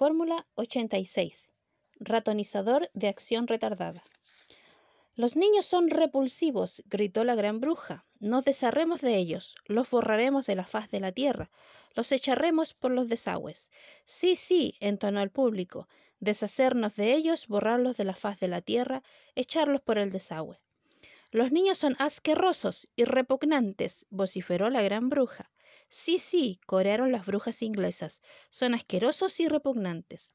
Fórmula 86. Ratonizador de acción retardada. Los niños son repulsivos, gritó la gran bruja. Nos desharremos de ellos, los borraremos de la faz de la tierra, los echaremos por los desagües. Sí, sí, entonó el público, deshacernos de ellos, borrarlos de la faz de la tierra, echarlos por el desagüe. Los niños son asquerosos y repugnantes, vociferó la gran bruja. Sí, sí, corearon las brujas inglesas. Son asquerosos y repugnantes.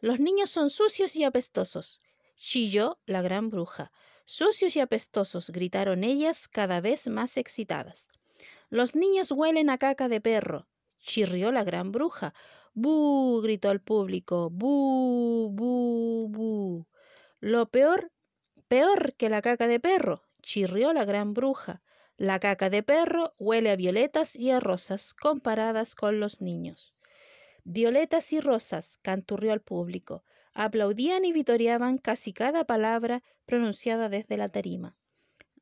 Los niños son sucios y apestosos. Chilló la gran bruja. Sucios y apestosos, gritaron ellas cada vez más excitadas. Los niños huelen a caca de perro. Chirrió la gran bruja. ¡Bu! gritó el público. ¡Bu! ¡Bu! ¡Bu! Lo peor, peor que la caca de perro, chirrió la gran bruja. La caca de perro huele a violetas y a rosas comparadas con los niños. Violetas y rosas, canturrió al público. Aplaudían y vitoreaban casi cada palabra pronunciada desde la tarima.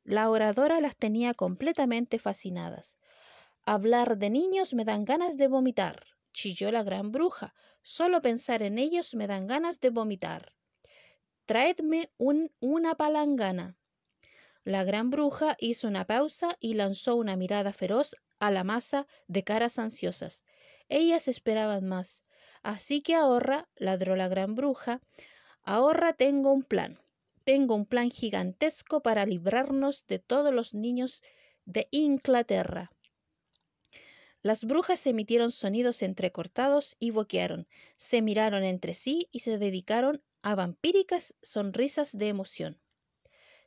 La oradora las tenía completamente fascinadas. Hablar de niños me dan ganas de vomitar, chilló la gran bruja. Solo pensar en ellos me dan ganas de vomitar. Traedme un, una palangana, la gran bruja hizo una pausa y lanzó una mirada feroz a la masa de caras ansiosas. Ellas esperaban más. Así que ahorra, ladró la gran bruja, ahorra tengo un plan. Tengo un plan gigantesco para librarnos de todos los niños de Inglaterra. Las brujas emitieron sonidos entrecortados y boquearon, se miraron entre sí y se dedicaron a vampíricas sonrisas de emoción.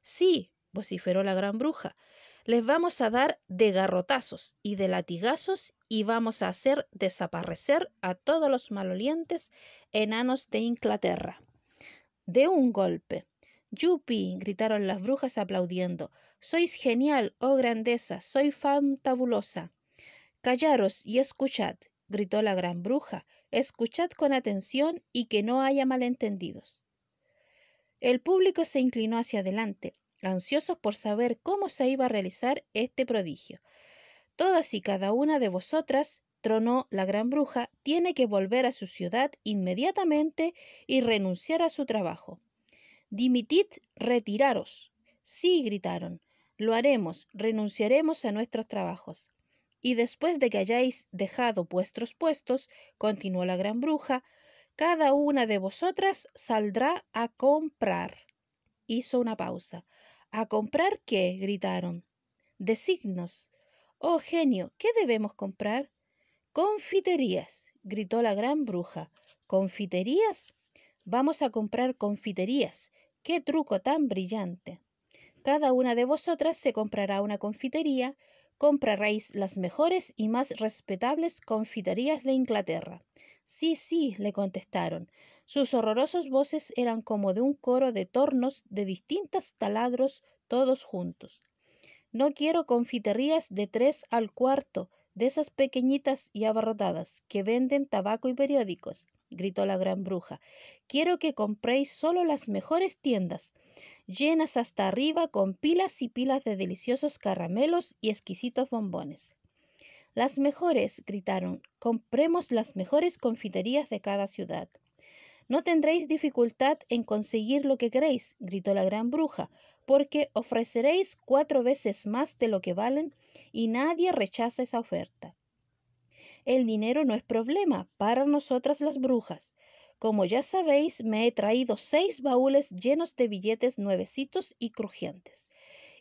Sí, vociferó la gran bruja. Les vamos a dar de garrotazos y de latigazos y vamos a hacer desaparecer a todos los malolientes enanos de Inglaterra. De un golpe. ¡Yupi! gritaron las brujas aplaudiendo. Sois genial, oh grandeza, soy fantabulosa. Callaros y escuchad, gritó la gran bruja, escuchad con atención y que no haya malentendidos. El público se inclinó hacia adelante, ansiosos por saber cómo se iba a realizar este prodigio. Todas y cada una de vosotras, tronó la gran bruja, tiene que volver a su ciudad inmediatamente y renunciar a su trabajo. Dimitid, retiraros. Sí, gritaron, lo haremos, renunciaremos a nuestros trabajos. Y después de que hayáis dejado vuestros puestos, continuó la gran bruja, cada una de vosotras saldrá a comprar. Hizo una pausa. ¿A comprar qué? gritaron. Designos. Oh genio, ¿qué debemos comprar? Confiterías, gritó la gran bruja. ¿Confiterías? Vamos a comprar confiterías. ¡Qué truco tan brillante! Cada una de vosotras se comprará una confitería, compraréis las mejores y más respetables confiterías de Inglaterra. Sí, sí, le contestaron. Sus horrorosas voces eran como de un coro de tornos de distintos taladros todos juntos. No quiero confiterías de tres al cuarto, de esas pequeñitas y abarrotadas que venden tabaco y periódicos, gritó la gran bruja. Quiero que compréis solo las mejores tiendas, llenas hasta arriba con pilas y pilas de deliciosos caramelos y exquisitos bombones. Las mejores, gritaron, compremos las mejores confiterías de cada ciudad. No tendréis dificultad en conseguir lo que queréis, gritó la gran bruja, porque ofreceréis cuatro veces más de lo que valen y nadie rechaza esa oferta. El dinero no es problema para nosotras las brujas. Como ya sabéis, me he traído seis baúles llenos de billetes nuevecitos y crujientes.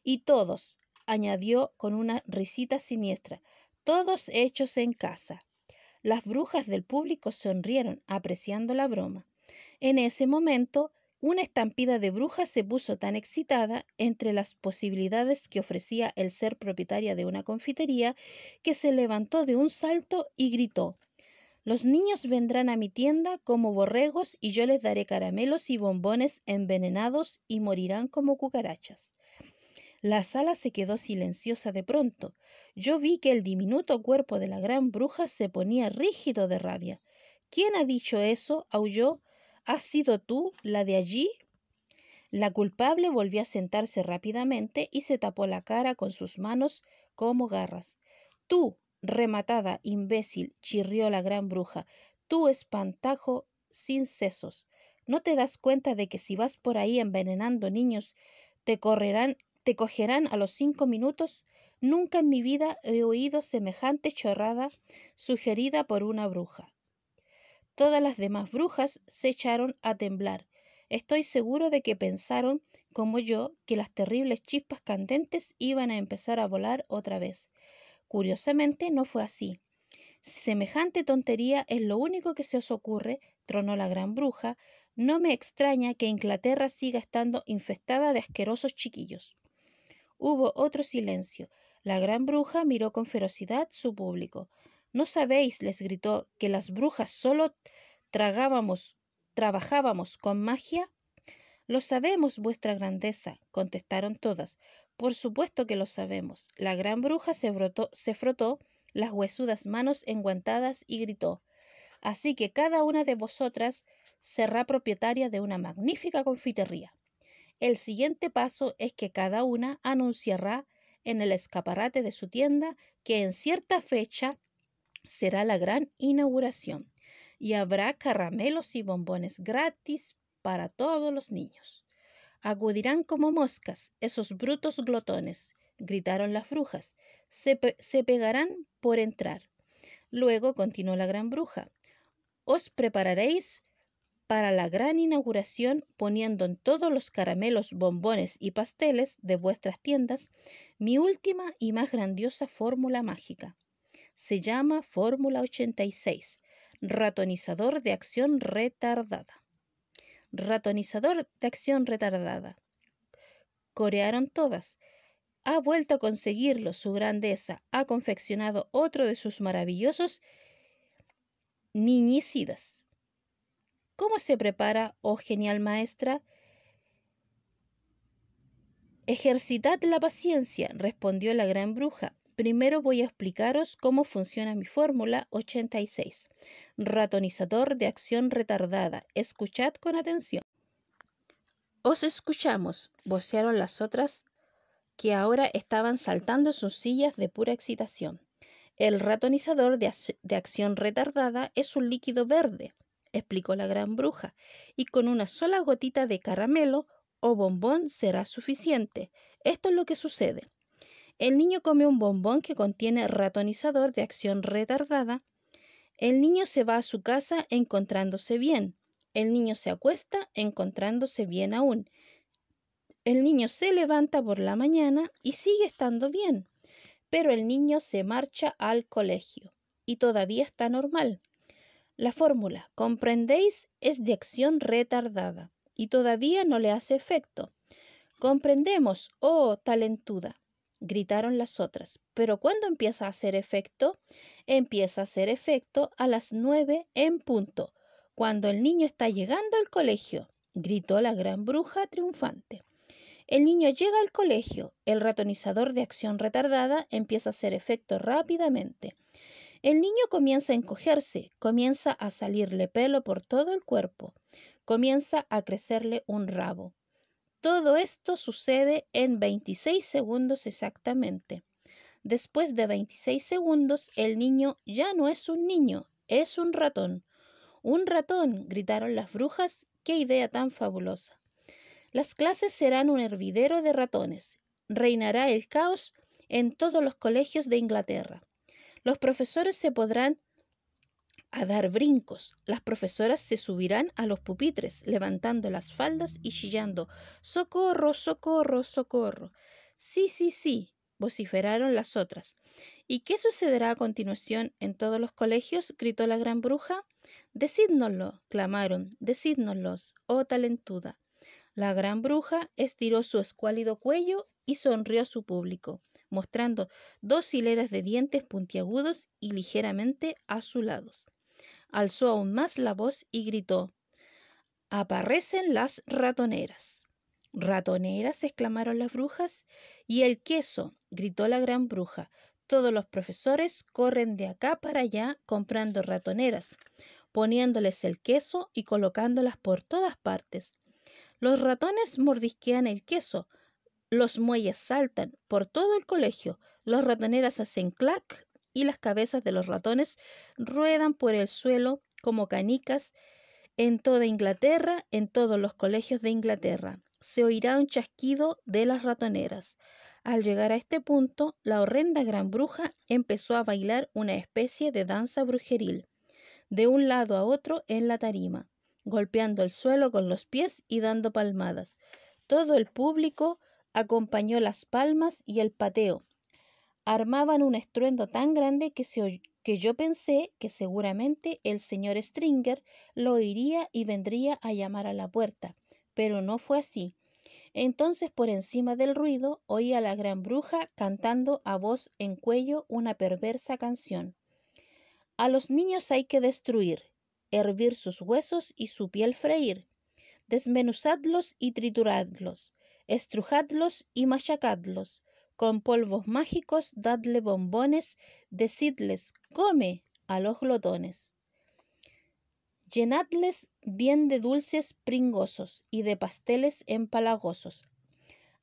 Y todos, añadió con una risita siniestra, todos hechos en casa. Las brujas del público sonrieron, apreciando la broma. En ese momento, una estampida de brujas se puso tan excitada entre las posibilidades que ofrecía el ser propietaria de una confitería que se levantó de un salto y gritó Los niños vendrán a mi tienda como borregos y yo les daré caramelos y bombones envenenados y morirán como cucarachas. La sala se quedó silenciosa de pronto, yo vi que el diminuto cuerpo de la gran bruja se ponía rígido de rabia. ¿Quién ha dicho eso? aulló. ¿Has sido tú la de allí? La culpable volvió a sentarse rápidamente y se tapó la cara con sus manos como garras. Tú, rematada, imbécil, chirrió la gran bruja, tú espantajo sin sesos. ¿No te das cuenta de que si vas por ahí envenenando niños, te correrán, te cogerán a los cinco minutos? Nunca en mi vida he oído semejante chorrada sugerida por una bruja. Todas las demás brujas se echaron a temblar. Estoy seguro de que pensaron, como yo, que las terribles chispas candentes iban a empezar a volar otra vez. Curiosamente no fue así. Semejante tontería es lo único que se os ocurre, tronó la gran bruja, no me extraña que Inglaterra siga estando infestada de asquerosos chiquillos. Hubo otro silencio. La gran bruja miró con ferocidad su público. No sabéis, les gritó, que las brujas solo tragábamos, trabajábamos con magia. Lo sabemos, vuestra grandeza, contestaron todas. Por supuesto que lo sabemos. La gran bruja se, brotó, se frotó las huesudas manos enguantadas y gritó. Así que cada una de vosotras será propietaria de una magnífica confitería. El siguiente paso es que cada una anunciará en el escaparate de su tienda que en cierta fecha será la gran inauguración y habrá caramelos y bombones gratis para todos los niños. Acudirán como moscas esos brutos glotones, gritaron las brujas. Se, se pegarán por entrar. Luego continuó la gran bruja. Os prepararéis para la gran inauguración poniendo en todos los caramelos, bombones y pasteles de vuestras tiendas mi última y más grandiosa fórmula mágica. Se llama Fórmula 86, ratonizador de acción retardada. Ratonizador de acción retardada. Corearon todas. Ha vuelto a conseguirlo su grandeza, ha confeccionado otro de sus maravillosos niñicidas ¿Cómo se prepara, oh genial maestra? Ejercitad la paciencia, respondió la gran bruja. Primero voy a explicaros cómo funciona mi fórmula 86, ratonizador de acción retardada. Escuchad con atención. Os escuchamos, vocearon las otras que ahora estaban saltando sus sillas de pura excitación. El ratonizador de acción retardada es un líquido verde explicó la gran bruja, y con una sola gotita de caramelo o bombón será suficiente. Esto es lo que sucede. El niño come un bombón que contiene ratonizador de acción retardada. El niño se va a su casa encontrándose bien. El niño se acuesta encontrándose bien aún. El niño se levanta por la mañana y sigue estando bien. Pero el niño se marcha al colegio y todavía está normal. La fórmula, comprendéis, es de acción retardada y todavía no le hace efecto. Comprendemos, oh talentuda, gritaron las otras. Pero cuando empieza a hacer efecto? Empieza a hacer efecto a las nueve en punto, cuando el niño está llegando al colegio, gritó la gran bruja triunfante. El niño llega al colegio, el ratonizador de acción retardada empieza a hacer efecto rápidamente. El niño comienza a encogerse, comienza a salirle pelo por todo el cuerpo, comienza a crecerle un rabo. Todo esto sucede en 26 segundos exactamente. Después de 26 segundos, el niño ya no es un niño, es un ratón. Un ratón, gritaron las brujas, qué idea tan fabulosa. Las clases serán un hervidero de ratones. Reinará el caos en todos los colegios de Inglaterra. Los profesores se podrán a dar brincos. Las profesoras se subirán a los pupitres, levantando las faldas y chillando Socorro, socorro, socorro. Sí, sí, sí, vociferaron las otras. ¿Y qué sucederá a continuación en todos los colegios? gritó la gran bruja. Decídnoslo, clamaron, decídnoslos, oh talentuda. La gran bruja estiró su escuálido cuello y sonrió a su público mostrando dos hileras de dientes puntiagudos y ligeramente azulados. Alzó aún más la voz y gritó Aparecen las ratoneras. Ratoneras, exclamaron las brujas. Y el queso, gritó la gran bruja. Todos los profesores corren de acá para allá comprando ratoneras, poniéndoles el queso y colocándolas por todas partes. Los ratones mordisquean el queso, los muelles saltan por todo el colegio, Las ratoneras hacen clac y las cabezas de los ratones ruedan por el suelo como canicas en toda Inglaterra, en todos los colegios de Inglaterra. Se oirá un chasquido de las ratoneras. Al llegar a este punto, la horrenda gran bruja empezó a bailar una especie de danza brujeril, de un lado a otro en la tarima, golpeando el suelo con los pies y dando palmadas. Todo el público acompañó las palmas y el pateo. Armaban un estruendo tan grande que, que yo pensé que seguramente el señor Stringer lo oiría y vendría a llamar a la puerta, pero no fue así. Entonces por encima del ruido oía a la gran bruja cantando a voz en cuello una perversa canción. A los niños hay que destruir, hervir sus huesos y su piel freír, desmenuzadlos y trituradlos, estrujadlos y machacadlos. Con polvos mágicos dadle bombones, decidles, come a los glotones. Llenadles bien de dulces pringosos y de pasteles empalagosos.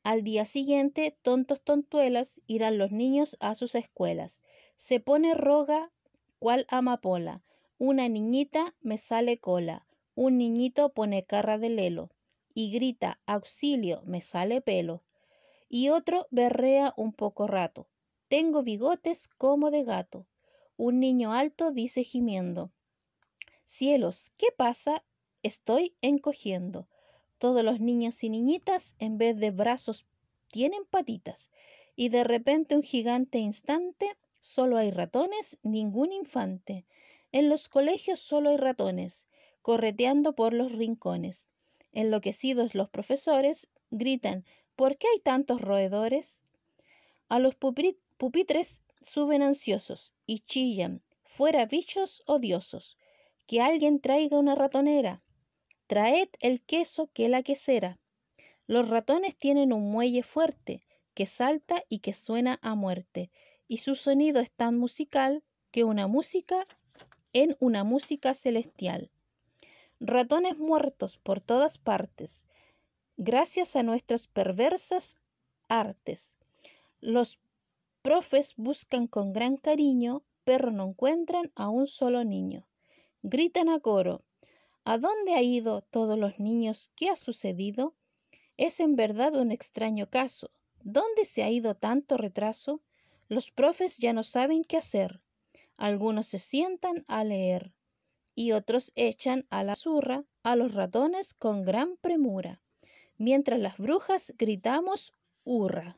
Al día siguiente, tontos tontuelas, irán los niños a sus escuelas. Se pone roga cual amapola, una niñita me sale cola, un niñito pone carra de lelo y grita auxilio, me sale pelo. Y otro berrea un poco rato. Tengo bigotes como de gato. Un niño alto dice gimiendo. Cielos, ¿qué pasa? Estoy encogiendo. Todos los niños y niñitas, en vez de brazos, tienen patitas. Y de repente un gigante instante, solo hay ratones, ningún infante. En los colegios solo hay ratones, correteando por los rincones. Enloquecidos los profesores gritan, ¿por qué hay tantos roedores? A los pupitres suben ansiosos y chillan, fuera bichos odiosos, que alguien traiga una ratonera, traed el queso que la quesera. Los ratones tienen un muelle fuerte, que salta y que suena a muerte, y su sonido es tan musical que una música en una música celestial ratones muertos por todas partes, gracias a nuestras perversas artes. Los profes buscan con gran cariño, pero no encuentran a un solo niño. Gritan a coro, ¿A dónde ha ido todos los niños? ¿Qué ha sucedido? Es en verdad un extraño caso. ¿Dónde se ha ido tanto retraso? Los profes ya no saben qué hacer. Algunos se sientan a leer y otros echan a la zurra a los ratones con gran premura, mientras las brujas gritamos hurra.